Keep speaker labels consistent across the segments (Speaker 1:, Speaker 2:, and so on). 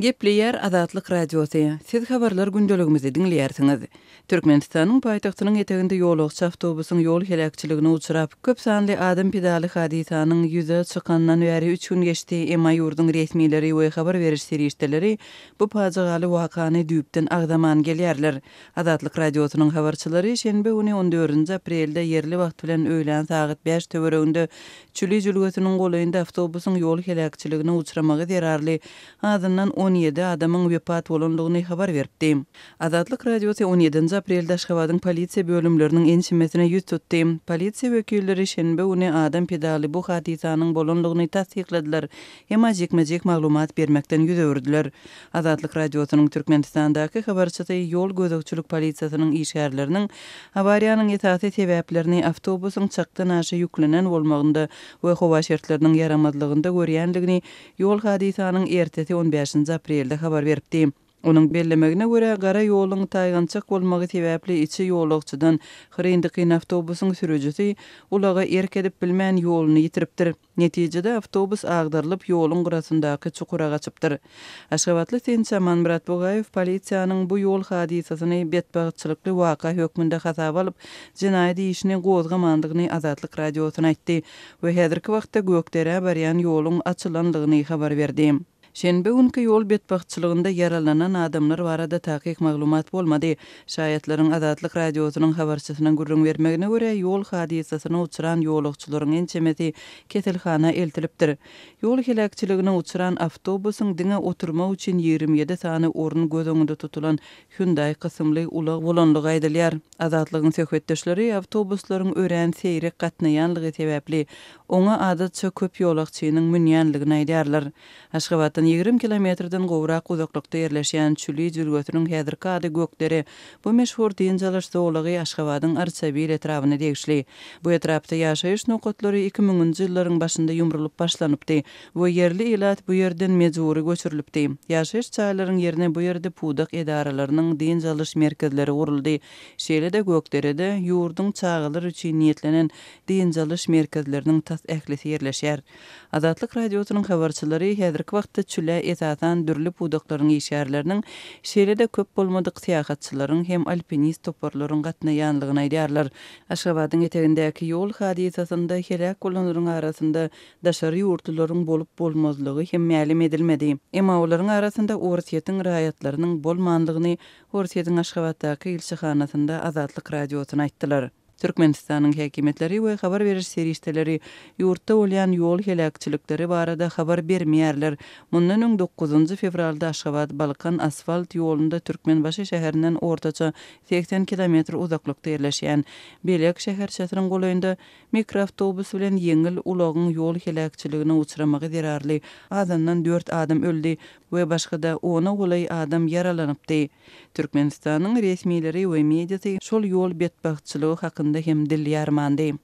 Speaker 1: Gepli yer adatlıq Siz habarlar gündelugumuzi dinli Türkmenistanyň Türkmenistanın paytaxtının etegindi yoluq ýol yol helakçiligini köp köpsanli adım pidali hadisanyň ýüze çıqanlan uyarı üç gün geçdi. ema yurdun resmileri we xabar beriş serişdeleri bu pacaqali wakany dübdün agdaman gelýärler. Adatlıq Radiosynyň xabarçıları şenbe 14. aprelde yerli bilen öylən sagat 5 töwereginde Çüli cülü cülü cülü ýol cülü cülü derarly. cülü 10 17 adamın vefat bolunduğunu xabar verdi. Azadlık radiosi 17 aprelde Aşgabatyň polisiýa bölümleriniň ençimesine ýüz tutdy. Polisiýa wekilleri şenbe uny adam pedali bu hadisanyň bolunduğunu tasdiklediler. Hem ajykmajyk maglumat bermekden ýüz öwürdiler. Azadlık radiosynyň Türkmenistandaky habarçysy ýol gözegçilik polisiýasynyň işgärleriniň awariýanyň ýetasy sebäplerini awtobusyň çykdan aşy yüklenen bolmagynda we howa şertleriniň yaramazlygynda görýänligini ýol hadisanyň ertesi 15 18 aprelde xabar beripdi. Onun bellemegine gara yolun taygançak olmağı tevapli içi yolukçıdan hrindikin avtobusun sürücüsü ulağı erk edip bilmen yolunu yitiriptir. Neticede avtobus ağdırılıp yolun qurasındaki çukura qaçıptır. Aşgabatlı Tinsa Manmurat Bogayev bu yol hadisasını betbağıtçılıklı waka hökmünde xasab alıp cinayeti işini qozga mandığını azatlık radiosuna etdi ve hedirki vaxta gökdere bariyan yolun açılanlığını xabar verdiyim. Şenbe günkü yol yaralanan adamlar barada taqiq maglumat bolmady. Şayetlerin Adatlyk radiosynyň habarçysynyň gürrüň bermegine görä yol hadisasyna uçuran yolugçularyň ençemeti ketelhana eltilipdir. Yol helakçylygyna uçuran awtobusyň diňe oturma üçin 27 sany orun gözüňde tutulan Hyundai kysymly ulag bolanlygy aýdylýar. Adatlygyň söhbetdeşleri awtobuslaryň ören seýri gatnaýanlygy sebäpli oňa adatça köp yolugçynyň münýänligini aýdýarlar. Aşgabat 20 kilometrden gowrak uzaklykda yerleşen Çüli jürgötünün häzirki ady Gökdere. Bu meşhur dinjalar soğulugy Aşgabatyn Arçabir etrawyny degişli. Bu etrapda ýaşaýyş nokatlary 2000-nji ýyllaryň başynda ýumrulyp başlanypdy. Bu yerli ilat bu yerden mezuri göçürilipdi. Ýaşaýyş çaýlarynyň ýerine bu ýerde pudyk edaralarynyň dinjalar merkezleri guruldy. Şeýlede Gökderede ýurdun çağılır üçin niýetlenen dinjalar merkezleriniň tas ählisi ýerleşýär. Azatlyk radiosynyň habarçylary häzirki wagtda çüle esasan dürlü buduqların işarlarının şeyle de köp bolmadık tiyaxatçıların hem alpinist toparların qatına yanlığın aydarlar. Aşabadın eterindeki yol hadisasında helak olanların arasında daşarı yurtların bolup bolmazlığı hem məlim edilmedi. Ema oların arasında orsiyetin rayatlarının bolmanlığını orsiyetin aşabadaki ilçi xanasında azatlık aittilar. Türkmenistanyň häkimetleri we habar berer serişdeleri ýurtda bolýan ýol helakçylykları barada habar bermeýärler. Mundan öň 9-njy fevralda Aşgabat Balkan asfalt ýolunda Türkmen şäherinden ortaça 80 kilometr uzaklykda ýerleşýän Belek şäher çatyryň golaýynda mikroawtobus bilen ýeňil ulagyň ýol helakçylygyna uçramagy derarly. Adamdan 4 adam öldi we başga da 10 golaý adam yaralanypdy. Türkmenistanyň resmiýleri we mediýasy şol ýol betbagtçylygy hakynda ارماندayım, dil yarmandayım.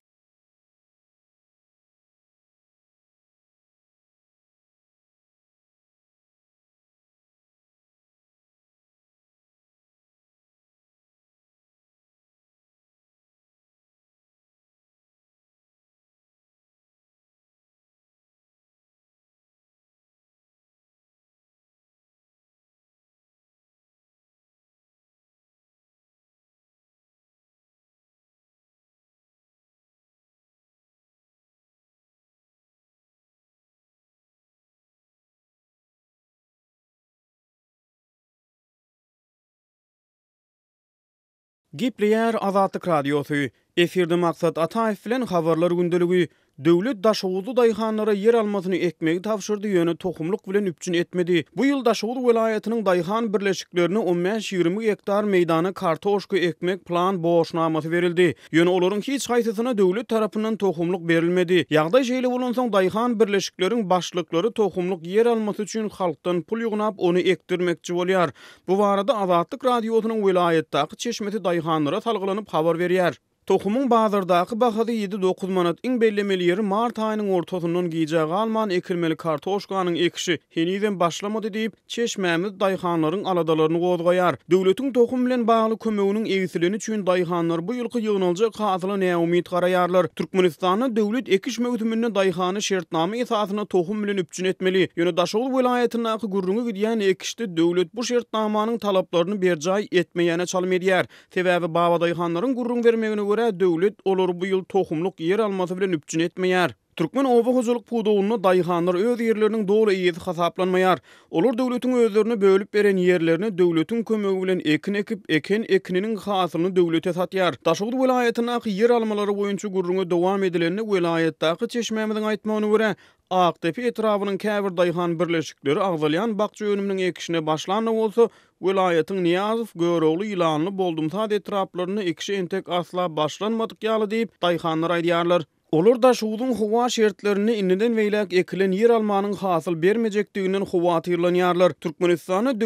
Speaker 2: Gipliyar Azatik Radiosu, Efirde Maksat Ataif filan Havarlar Gündülügü, Döwlet daşawuldy daýhanlara yer almasyny ekmegi tapşyrdy ýöne tohumlyk bilen üpçün etmedi. Bu ýyl daşawul welaýatynyň daýhan birleşiklerini 15-20 hektar meýdana kartoşka ekmek plan boşnamasy berildi. Ýöne olaryň hiç haýtasyna döwlet tarapyndan tohumlyk berilmedi. Ýagdaý şeýle bolansa daýhan birleşikleriniň başlyklary tohumlyk yer almasy üçin halkdan pul ýygnap ony ekdirmekçi bolýar. Bu barada Azatlyk radiosynyň welaýatdaky çeşmeti daýhanlara talgylanyp habar berýär. Tokumun bazardaki bahadı 7-9 manat in bellemeli yeri Mart ayının ortasından giyice alman ekilmeli kartoşkanın ekşi henizden başlamadı deyip çeşmemiz dayhanların aladalarını kozgayar. Devletin tokum bilen bağlı kömeğinin eğisilini çün dayhanlar bu yılkı yığınılca kazılı ne umid karayarlar. Türkmenistan'a devlet ekiş mevzumünün dayhanı şertnamı esasına tokum bilen etmeli. Yönü Daşol vilayetindaki gürrünü gidiyen ekişte devlet bu şertnamanın talaplarını bercai etmeyene çalım ediyer. Sebebi bağlı dayhanların gürrün vermeğine görä döwlet olar bu ýyl tohumlyk ýer almasy bilen üpçün etmeýär. Türkmen owa huzurluk puduwunu daýhanlar öz ýerleriniň dogry ýeti hasaplanmaýar. Olar döwletiň özlerini bölüp beren ýerlerini döwletiň kömegi bilen ekin ekip eken ekininiň hasylyny döwlete satýar. Daşgyr welaýatynyň ýer almalary boýunça gurrunyň dowam edilenini welaýatdaky çeşmemiziň aýtmagyny görä, Aqtepi etrafının kəvir Dayhan birleşikleri ağzalyan bakçı önümünün ekişine başlanı olsa, vilayetin Niyazov Göroğlu ilanlı boldumsa etraplarını ekişi entek asla başlanmadık yalı deyip Dayhanlar ediyarlar. Olur da şuğudun huva şertlerini inniden veylak ekilen yer almanın hasıl bermecek düğünün huva tırlan yarlar. Türkmenistan'ı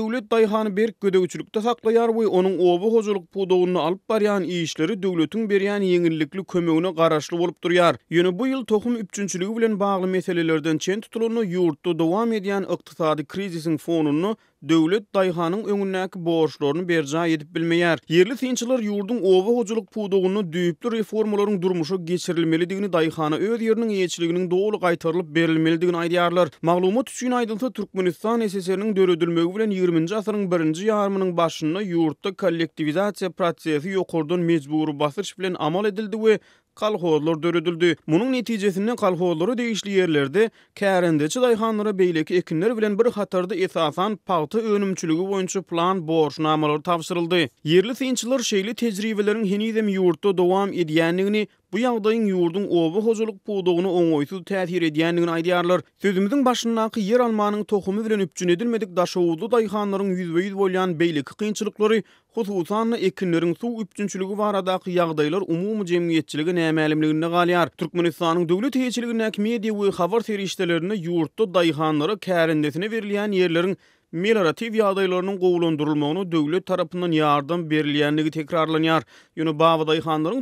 Speaker 2: bir göde saklaýar saklayar onuň onun obu hozuluk podoğunu alıp baryan işleri devletin berýän yenillikli kömüğünü garaşly olup duruyar. Ýöne bu yıl tohum üpçünçülüğü bilen bağlı meselelerden çen tutulunu yurtlu dowam edýän ıqtisadi krizisin fonunu Döwlet daýhanyň öňündäki borçlaryny berja edip bilmeýär. Yerli synçylar ýurdun owa hojulyk pudugyny düýpdi reformalaryň durmuşa geçirilmeli diýeni daýhana öz ýerini ýeçiliginiň dogry gaýtarylyp berilmeli diýen aýdyarlar. Maglumat üçin aýdynça Türkmenistan SSR-iniň döredilmegi bilen 20-nji asyryň 1-nji ýarmynyň başyna ýurtda kollektivizasiýa prosesi ýokurdan mejburi basyş bilen amal edildi we kalhozlar dörüdüldü. Munun neticesinden kalhozları değişli yerlerde kerende çılayhanları beyleki ekinler bilen bir hatarda esasan paltı önümçülügü boyunca plan borç namaları tavsırıldı. Yerli sinçiler şeyli tecrübelerin henizem yurtta doğam ediyenliğini Bu ýagdaýyň ýurdun owa hojalyk buwdugyny oňoýsuz täsir edýändigini aýdýarlar. Sözümiziň başyna ýer almanyň tohumy bilen üpjün edilmedik daşawudy daýhanlaryň ýüzbeýiz bolýan beýlik kynçylyklary, hususan ekinleriň suw üpjünçiligi barada ýagdaýlar umumy jemgyýetçiligi nämälimligine galýar. Türkmenistanyň döwlet hyýçiliginiň akmedia we habar serişdelerini ýurtda daýhanlara kärindetine berilýän ýerleriň Melioratif ýagdaýlarynyň gowlandyrylmagyny döwlet tarafından yardım berilýändigi tekrarlanýar. Ýöne bawa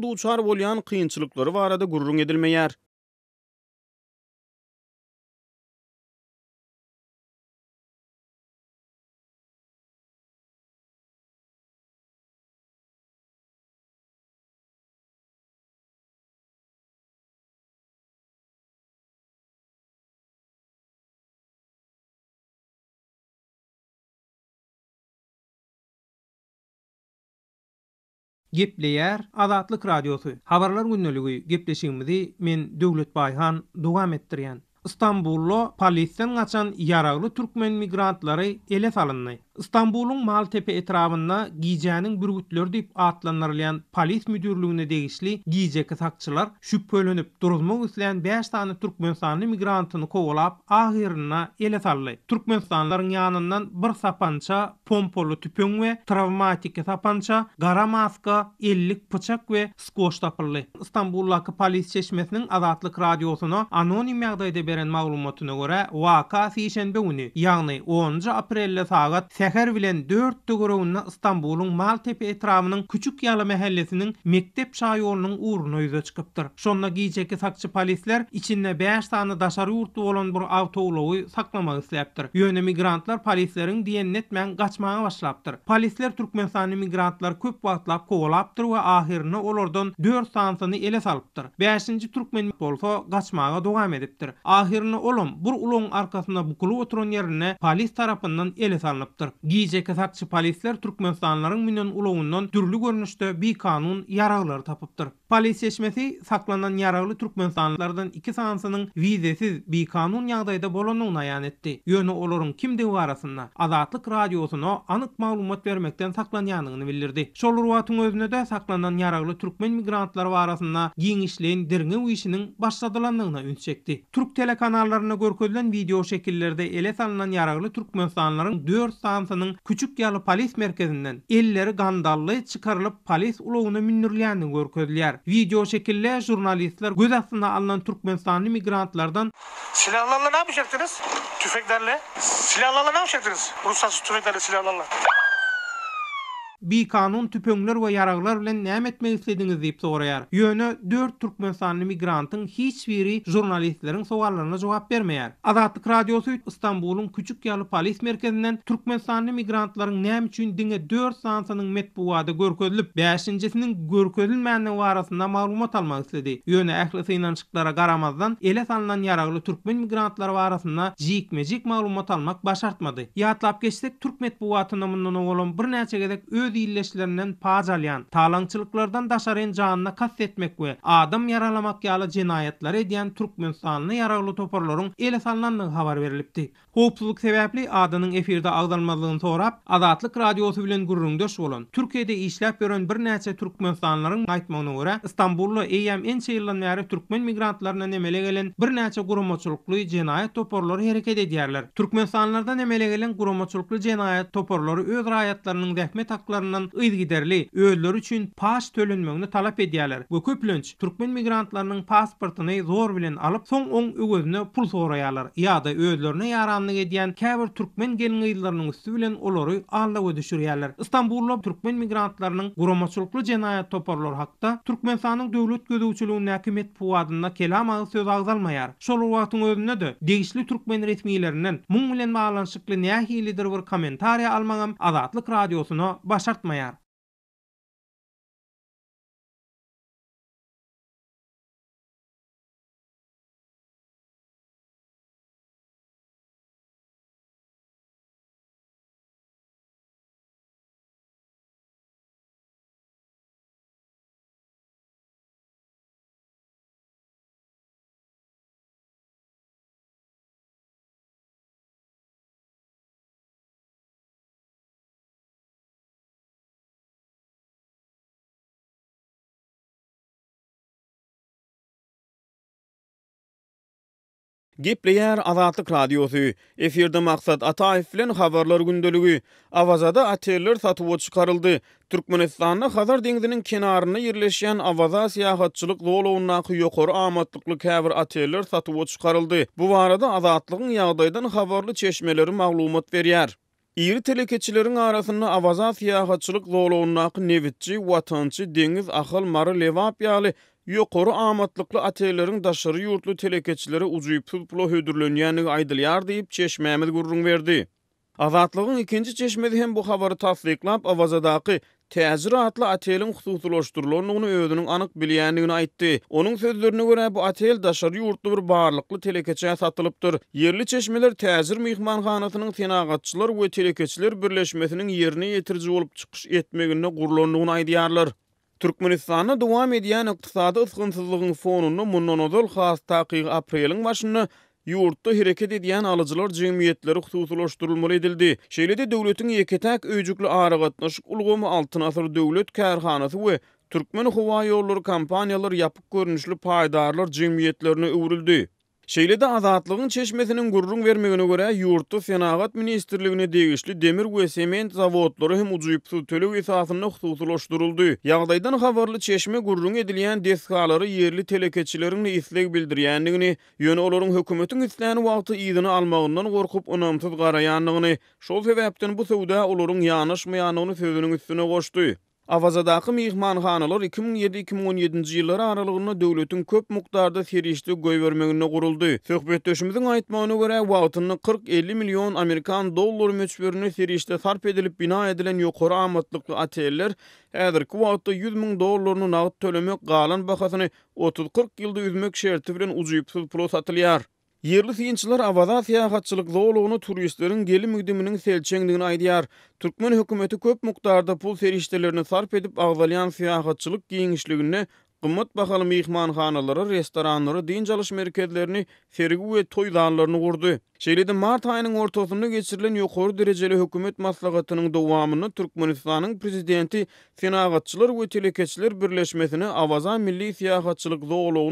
Speaker 2: duçar bolýan kynçylyklary barada gurrun edilmeýär. Gepleyer
Speaker 3: leyer, Radiosu. Havarlar unnolugu gip lesinmidi döglüt bayhan dogam ettiriyen. İstanbullo Palisten açan yaralı Türkmen migrantları ele salınnı. İstanbulun Maltepe etrafında giyjanın bürgütlör deyip atlanarlayan Palis müdürlüğüne değişli giyje kasakçılar şüphelenip durulmak isleyen 5 tane Türkmen sanlı migrantını kovalap ahirine ele salınnı. Türkmen sanların yanından bir sapança, pompolu tüpün ve travmatik sapança, gara maska, ellik pıçak ve skoş tapırlı. İstanbullaki Palis çeşmesinin azatlık radyosuna anonim yağdaydı beren maglumatyna gore waka fiyşen uni, yani 10. aprelle sagat seher vilen 4 dugurunna Istanbulun Maltepe tepe etrafının küçük yala mehellesinin mektep shayolunun uruna uyuza çıkıptır. Sonna giyceki sakçı polisler içinde 5 sani daşar yurtlu olan bur avto ulovu saklamak isleptir. Yöne migrantlar polislerin diyennetmen kaçmaya başlaptır. Polisler turkmen sani migrantlar köp vatla kovalaptır ve ahirini olordan 4 sani ele salptır. 5. Türkmen polis polis polis polis polis ahirini olum bur ulun arkasında bukulu oturun yerine palis tarafından ele salınıptır. Giyice kasatçı palisler Türkmenistanların minyon uluğundan dürlü görünüşte bir kanun yaralları tapıptır. Pali seçmesi saklanan yaralı Türkmen sanlardan iki sansının vizesiz bir kanun yağdayda bolonuğunu ayan etti. Yönü olorun kimdi bu arasında? Azatlık radyosuna anıt malumat vermekten saklanyanını bildirdi. Şolur vatın özüne de saklanan yaralı Türkmen migrantlar arasında giyin işleyin dirgin u işinin başladılanlığına ün çekti. Türk telekanallarına görkodilen video şekillerde ele salınan yaralı Türkmen sanların 4 sansının küçük yalı polis merkezinden elleri gandallı çıkarılıp polis uloğuna minnürleyenini görkodilen. Video şekilli jurnalistler göz altına alınan Türkmenistanlı migrantlardan Silahlarla ne yapacaktınız? Tüfeklerle. Silahlarla ne yapacaktınız? Ruhsatsız tüfeklerle silahlarla. Bir kanun tüp öngler ve yaraklar bilen näme etmäk isleýändigi ýüp sorayar. Ýöne 4 türkmen sahnli migrantyň hiç biri jurnalistlaryň soraglaryna jogap bermäýär. Adatlyk radiosu İstanbulyň kiçi Galipolis merkezinden türkmen sahnli migrantlaryň näme üçin dine 4 saansynyň metbuwaty görkezilip, 5-nji siniň görkezilmäniň maglumat almak isledi. Ýöne ähli hili garamazdan, ele anlanan ýarauly türkmen migrantlar bilen arasynda jig-jag maglumat almak başartmady. Ýatlap geçsek, türk medbuwatyndan bir birnäçe gedik özilleşlerinden paz alyan, talançılıklardan daşaryn canına kastetmek we adam yaralamak ýaly jinayetler edýän türkmen sanly yaralı toparlaryň ele salanlygy habar berilipdi. Hopsuzluk sebäpli adanyň efirde agdalmalygyny sorap, Azatlyk radiosu bilen döş bolan Türkiýede işläp ýören bir näçe türkmen sanlaryň aýtmagyna görä, Istanbulda EYM en çeýilen türkmen migrantlaryna nemele gelen bir näçe guramaçylykly jinayet toparlary hereket edýärler. Türkmen sanlardan nemele gelen guramaçylykly jinayet toparlary öz raýatlarynyň dähmet haklary ýurtlarynyň giderli öýdleri üçin paş tölenmegini talap edýärler. Bu köplenç türkmen migrantlarynyň pasportyny zor bilen alyp soň oň öwgüne pul soraýarlar. Ýa-da öýlerine ýaranlyk edýän käbir türkmen gelin ýyllarynyň üstü bilen olary alla we Istanbulda türkmen migrantlarynyň guramaçylykly jenayat toparlary hakda türkmen sanyň döwlet gözegçiliginiň häkimet puwadyna kelam agy söz agzalmaýar. Şol wagtyň özünde de degişli türkmen retmiýlerinden mung bilen maglanyşykly nähilidir bir kommentariýa
Speaker 2: almagam Azatlyk radiosuna baş sartma yar. Gepleyer Azatlyk Radiosu efirde maksat Ataev Xavarlar habarlar Avazada atelier satuwa çıkarıldı. Türkmenistan'da Hazar deňziniň kenarını yerleşen Avaza syýahatçylyk dolawyna ýokur Amatlıklı käbir atelier satuwa çykarıldı. Bu barada Azatlygyň Yağdaydan habarly çeşmeleri maglumat berýär. İri telekeçilerin arasını avazat yaxatçılık zoloğunnaq nevitçi, vatançı, deniz, Akıl, marı, levap Yoqoru amatlıklı atelerin daşarı yurtlu telekeçilere ucuy püplo hüdürlön yani aydil yar deyip çeşmemiz gurrun verdi. Azatlıgın ikinci çeşmedi hem bu havarı tasdiklap, avazadaki Tezir atla atelin xutuhtuloşturlarını onu ödünün anıq biliyani yuna itti. Onun sözlerine göre bu atel daşarı yurtlu bir bağırlıklı telekeçeye satylypdyr. Yerli çeşmeler tezir mihman hanatının we ve telekeçiler birleşmesinin yerine yetirici olup çıqış etmeginne gurlarını yuna Türkmenistan'a devam edýän ykdysady ysgynsyzlygyň fonunu mundan ozal has taýyk aprelin başyny yurtta hereket edýän alıcılar jemgyýetleri hususlaşdyrylmaly edildi. Şeýlede döwletiň yeketak öýjükli ara ulgumu ulgamy altyn asyr döwlet kärhanasy we Türkmen hawa yollary kompaniýalary ýapyk görnüşli paýdarlar Şeýle de azatlygyň çeşmesiniň gurrun bermegini görä ýurtda senagat ministrligine degişli demir we sement zawodlary hem ujyp pul tölew esasyny hutulaşdyryldy. Ýagdaýdan habarly çeşme gurrun edilýän deskalary yerli telekeçileriň isleg bildirýändigini, ýöne olaryň hökümetiň islegini wagtda ýygyny almagyndan gorkup onamsyz garaýandygyny, şol sebäpden bu söwda olaryň ýanaşmaýanyny söwünüň üstüne goşdy. Avazadaqy mehmanxanalar 2007 2017 ci ýyllary aralığına döwletiň köp mukdarda ferişde göý bermegine guruldy. Söhbetdeşimiziň aýtmagyna görä, wagtyny 40-50 million amerikan dollary möçberini ferişde sarp edilip bina edilen ýokary amatlykly ateller häzir kwatda 100 000 dollaryny nagyt tölemek galan bahasyny 30-40 ýylda üzmek şerti bilen ujyp pul satylýar. Yerli sinçiler avada siyahatçılık zoğuluğunu turistlerin geli müdümünün selçengdiğini aydiyar. Türkmen hükümeti köp muktarda pul serişlerini sarp edip ağzalayan siyahatçılık giyinişliğine Qimmat baxalı mehmanxanaları, restoranları, din çalış merkezlerini, fergi we toy zallarını gurdy. Şeýledi mart aýynyň ortasynda geçirilen ýokary derejeli hökümet maslahatynyň dowamyny Türkmenistanyň prezidenti Finagatçylar we Telekeçiler Birleşmesi'ne awaza milli fiýahatçylyk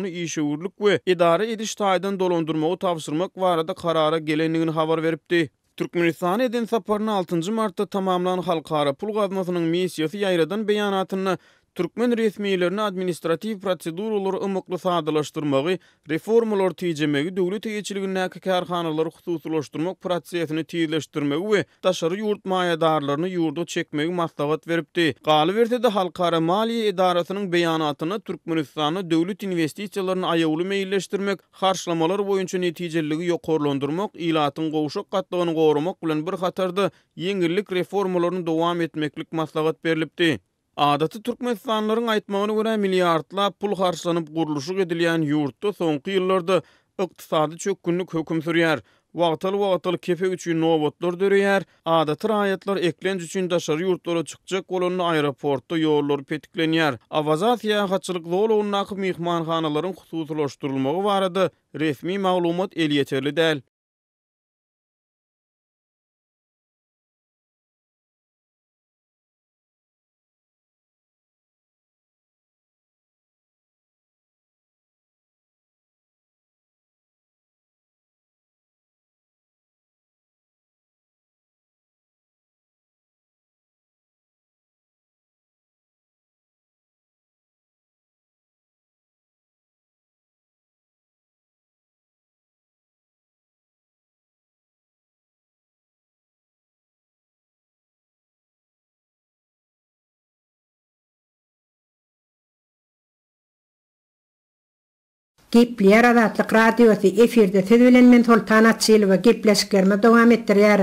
Speaker 2: işe işewürlik we idara ediş taýdan dolandyrmagy tapşyrmak barada karara gelenligini habar beripdi. Türkmenistan edin saparını 6. Mart'ta tamamlan halkara pul gazmasının misiyası yayradan beyanatını Türkmen resmiýetlerini administratif prosedurolar ümükli sadalaşdyrmagy, reformalar tejemegi, döwlet ýetirgilindäki karhanalary hususlaşdyrmak prosesini tezleşdirmegi we daşary ýurt maýadarlaryny ýurda çekmegi maslahat beripdi. Galyp berdi de halkara maliýe edaratynyň beýanatyny Türkmenistany döwlet investisiýalaryny aýawly meýilleşdirmek, harçlamalar boýunça netijeligi ýokarlandyrmak, ilatyň gowşak gatlygyny gowrumak bilen bir hatarda ýeňillik reformalaryny dowam etmeklik maslahat berilipdi. Adaty türkmenistanlaryň aýtmagyna görä milliardlap pul harçlanyp guruluşy edilýän ýurtda soňky ýyllarda ykdysady çökkünlük hökm sürýär. Wagtal wagtal kefe üçin nowotlar döreýär. Adaty raýatlar eklenj üçin daşary ýurtlara çykjak bolanyny aeroportda ýollar petiklenýär. Awazat ýa-hatçylyk dolunyň mehmanxanalaryň hususlaşdyrylmagy barady. Resmi maglumat el ýeterli däl.
Speaker 4: Gepler da tagradýar efirde terjilen men şol taňat we gepleşiklerime dowam etdirýär.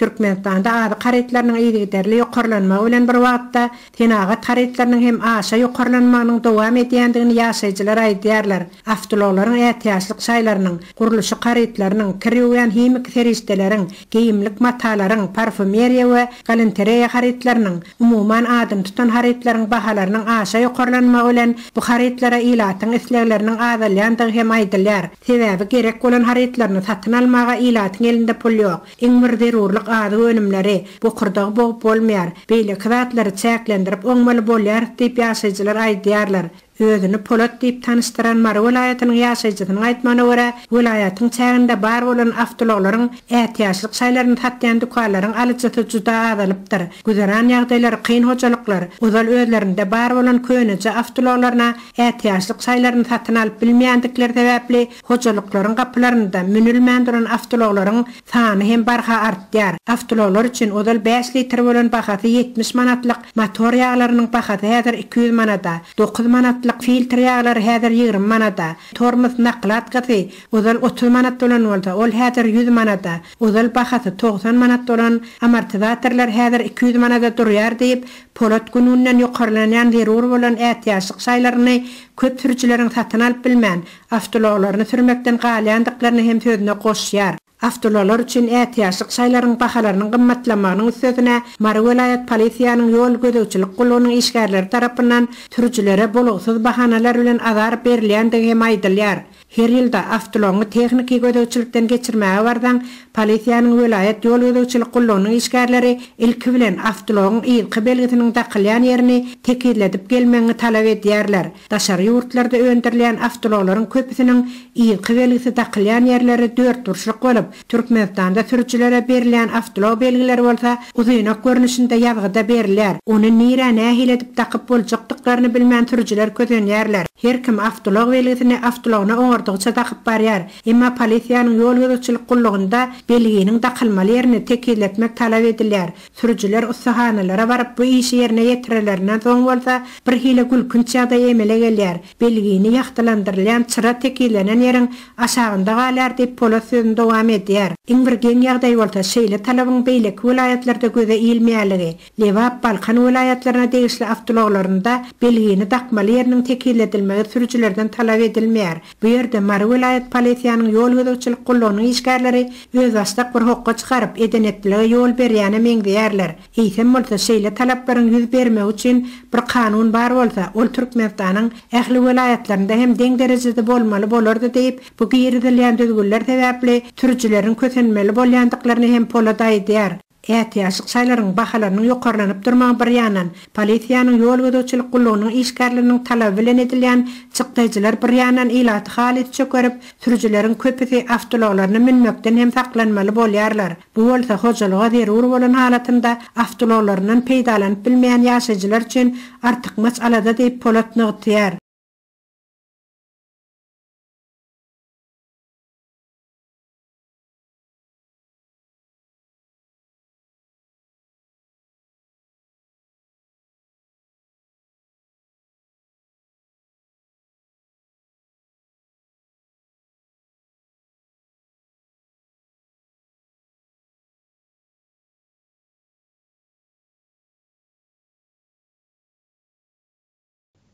Speaker 4: Türkmenistan'da ady qaretlarning ýerine derli ýokarlanma bir wagtda tenaga qaretlarning hem aşa ýokarlanmanyň dowam edýändigini ýaşajylar aýdýarlar. Awtolaryň ähtiýatlyk saýlarynyň gurulyşy qaretlarning kirýän himik ferişdeleriň, geyimlik matalaryň, parfümeriýa we galanteriýa qaretlarning umuman adam tutan qaretlarning bahalarynyň aşa ýokarlanma bilen bu qaretlara ilatyň islegleriniň aýdylýandygy hem aýdylýar. Täwäbi gerek bolan qaretlarning satyn almağa ilatyň elinde pul ýok. a öünümleri bu kurduk bu bolmaly. Beýle kwatlary çäklendirip öňmeli bolarlar diýip ýaşajyklar aýdýarlar. özünü Polat deyip tanıştıran Mara vilayetinin yaşayıcılarının aytmasına göre vilayetin çağında bar bolan avtologların ehtiyaçlıq saylarını tatdyandı qoyların alıcıtı juda adalıptır. Güzaran yağdaylar qiyin hoçalıqlar özal özlerinde bar bolan köynüçe avtologlarına ehtiyaçlıq saylarını tatın alıp bilmeyendikler sebeple hoçalıqların qapılarında münülmendiren avtologların sanı hem barha artdyar. Avtologlar üçin özal 5 litr bolan bahaty 70 manatlık motor yağlarının bahaty hazır 200 manata 9 manat litlik filtr yağlar hädir manata. Tormuz naqlat gysy uzal 30 manat dolan bolsa, ol hädir 100 manata. Uzal bahasy 90 manat dolan, amortizatorlar hädir 200 manata durýar diýip, polat gününden ýokarlanan zerur bolan ätýaşyk saýlaryny köp türçüleriň satyn alyp bilmän, awtolaglaryny sürmekden galyandyklaryny hem sözüne goşýar. Avtolalar üçin ätiyaşyk şaýlaryň bahalaryny gymmatlamagynyň üstesine Mary welaýat polisiýanyň ýol gözegçilik gulunyň işgärleri tarapyndan türjülere bolugsuz bahanalar bilen azar berilýändigi maýdylýar. Her ýylda awtolongy texniki gödäçlikden geçirmäge bardan polisiýanyň welaýat ýol gödäçlik gullunyň işgärleri ilki bilen awtolongy ilki belgisiniň daqylan ýerini tekirledip gelmegi talap edýärler. Daşary ýurtlarda öndürilýän awtolonlaryň köpüsiniň ilki belgisi daqylan ýerleri dört durşuk bolup, Türkmenistanda sürüçilere berilen awtolo belgileri bolsa, uzyna görnüşinde ýagda berilýär. Onu nira nähil edip takyp boljakdyklaryny bilmän sürüçiler köden ýerler. Her kim awtolo belgisini awtolona ýokardygy çada gyp barýar. Emma polisiýanyň ýol ýörüçilik gullugynda belgiýiniň daqylmaly ýerini täkirletmek talap edilýär. Sürüjiler ussahanalara baryp bu işi ýerine ýetirilerine soň bolsa, bir hile gül künçäde emele gelýär. Belgiýini ýagtalandyrylan çyra täkirlenen ýerin aşagynda galar diýip polisiýanyň dowam edýär. Iň bir geň ýagdaý bolsa, şeýle talabyň beýleki vilayatlarda göze ilmiýärligi, Lewap, Balkan vilayatlaryna degişli awtologlaryny da belgiýini daqmaly ýerini täkirletilmegi sürüjilerden talap edilmeýär. Bu ýer ýerde Marwilaýat polisiýanyň ýol gözegçilik gullugynyň işgärleri öz başlyk bir hokka çykaryp edenetlige ýol berýäni meňdeýärler. Eýsem bolsa şeýle talaplaryň ýüz bermegi üçin bir kanun bar bolsa, ol Türkmenistanyň ähli welaýatlarynda hem deň derejede bolmaly bolardy diýip, bu ýerde lýandygullar täwäpli türkçileriň köçünmeli bolýandyklaryny hem polada ýer. Ätiyaşyk şaýlaryň bahalaryny ýokarlanyp durmagy bir ýanyň, polisiýanyň ýol gözetçilik gullugynyň işgärliginiň talap edilýän çykdaýjylar bir ýanyň ilat halyt çökerip, sürjüleriň köpüsi awtolaryny minmekden hem saklanmaly bolýarlar. Bu bolsa hojalyga der urup halatında halatynda awtolaryndan peýdalanyp bilmeýän ýaşajylar üçin artyk maç alada diýip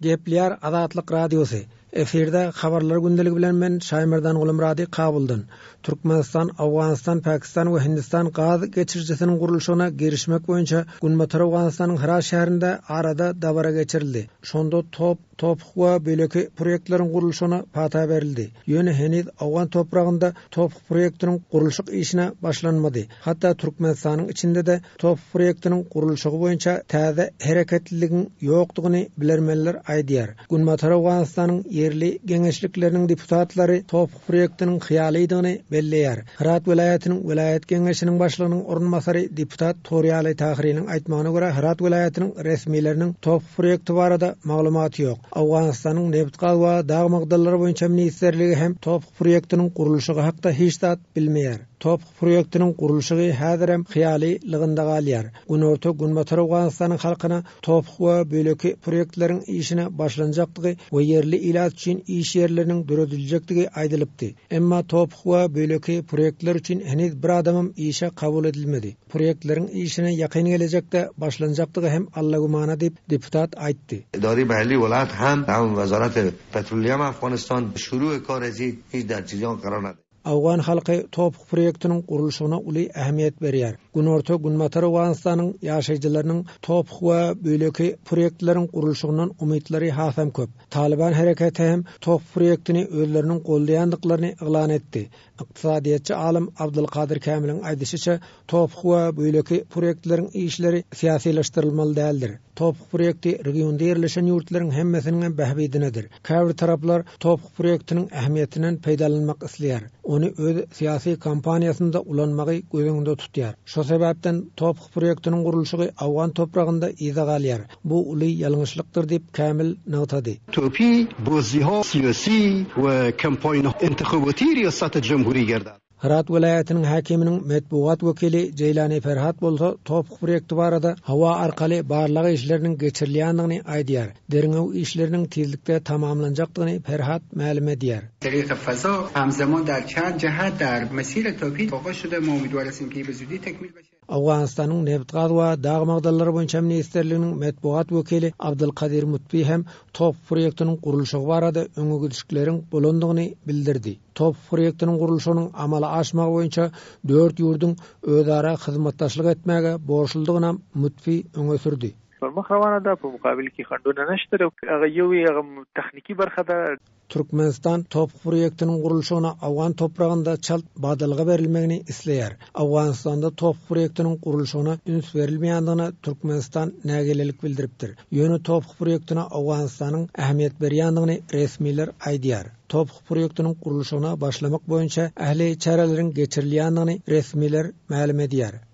Speaker 2: जे
Speaker 5: player आधा atliq radiosi Efirde xabarlar gündeligi bilen men Şaymerdan gulum radi qabuldun. Türkmenistan, Awganistan, Pakistan we Hindistan qaz geçirjisinin gurulşyna girişmek boýunça Gunmatar Türkmenistanyň Hira şäherinde arada dawara geçirildi. Şonda top, top we bölegi proýektleriniň gurulşyna pata berildi. Ýöne heniz Awgan toprağında top proýektiniň gurulşyk işine başlanmady. Hatta Türkmenistanyň içinde de top proýektiniň gurulşygy boýunça täze hereketliligiň ýokdugyny bilermeler aýdýar. Gunma Türkmenistanyň yerli gengeşliklerinin deputatları top proyektinin hıyalı idini belli Herat Hırat velayetinin velayet gengeşinin başlığının oran masarı deputat Toriyali Tahirinin aitmanı göre Hırat velayetinin resmilerinin top proyekti var da malumatı yok. Afganistan'ın Nebutkalva dağ magdalları boyunca ministerliği hem top proyektinin kuruluşu hakta hiç dağıt bilmeyer. Top proyektinin kuruluşu hazirem hem lığında gali yer. Gün orta gün batır Afganistan'ın halkına top ve böyleki proyektlerin işine başlanacaktı ve yerli ilaç üçin iş yerlerinin dürüdülecekdigi aydılıpdi. Emma topuq va böyleki proyektler üçin henüz bir adamım işe kabul edilmedi. Proyektlerin işine yakın gelecekte başlanacaktigi hem Allah'u mana dip deputat aytdi. Dori Bahli Volat ham ham Wazarat Petroliyam Afganistan şuru ekor aziz hiç dar jizon Awgan halky topuk proýektiniň gurulşygyna uly ähmiýet berýär. Gün orta günmatary wagtlaryň ýaşajylarynyň topuk we böleki proýektleriniň gurulşygynyň umytlary hasam köp. Taliban hereketi hem topuk proyektini özleriniň goldaýandyklaryny eglan etdi. Iqtisadiýetçi alim Abdulqadir Kämiliň aýdyşyça topuk we böleki proýektleriniň işleri siýasiýleşdirilmeli däldir. Topuk proyekti region değerleşen yurtların hemmesinin bahvidinedir. Kavr taraflar Topuk proyektinin ehmiyetinden peydalanmak isliyer. Onu öz siyasi kampanyasında ulanmağı gözünde tutuyer. Şu sebepten Topuk proyektinin kuruluşuğu Avgan toprağında izahaliyer. Bu uli yalınışlıktır deyip Kamil Nautadi. Topi, bu ziho, siyasi, ve Hrat vilayetinin hakiminin metbuat vokili Ceylani Ferhat bolsa topuk proyekti barada hava arkali barlaga işlerinin geçirliyandani ay diyar. Deringov işlerinin tizlikte tamamlanacaktani Ferhat melime diyar. Tariqa faza hamzaman dar kar cahat dar mesire topi toka şuda muumidu alasim ki bezudi tekmil başar. Afganistanyň neft gaz we dag magdallary boýunça ministrliginiň matbuat wekili Abdulkadir Mutbi hem top proýektiniň guruluşy barada öňe gidişlerin bolandygyny bildirdi. Top proýektiniň guruluşynyň amala aşmagy boýunça 4 ýurdun özara hyzmatdaşlyk etmäge borçlydygyna Mutbi öňe sürdi. platformak rawana da bu mukabil ki khanduna nashtar aga yuwi aga tekniki barxada Turkmenistan top proyektinin kuruluşuna Afgan toprağında çal badalga verilmeğini isleyer. Afganistan'da top üns verilmeyandığına Turkmenistan nagelelik bildiriptir. Yönü toph proyektine Afganistan'ın ehemiyet beriyandığını resmiler aydiyar. Toph proyektinin kuruluşuna başlamak boyunca
Speaker 2: ehli çarelerin resmiler malum ediyar.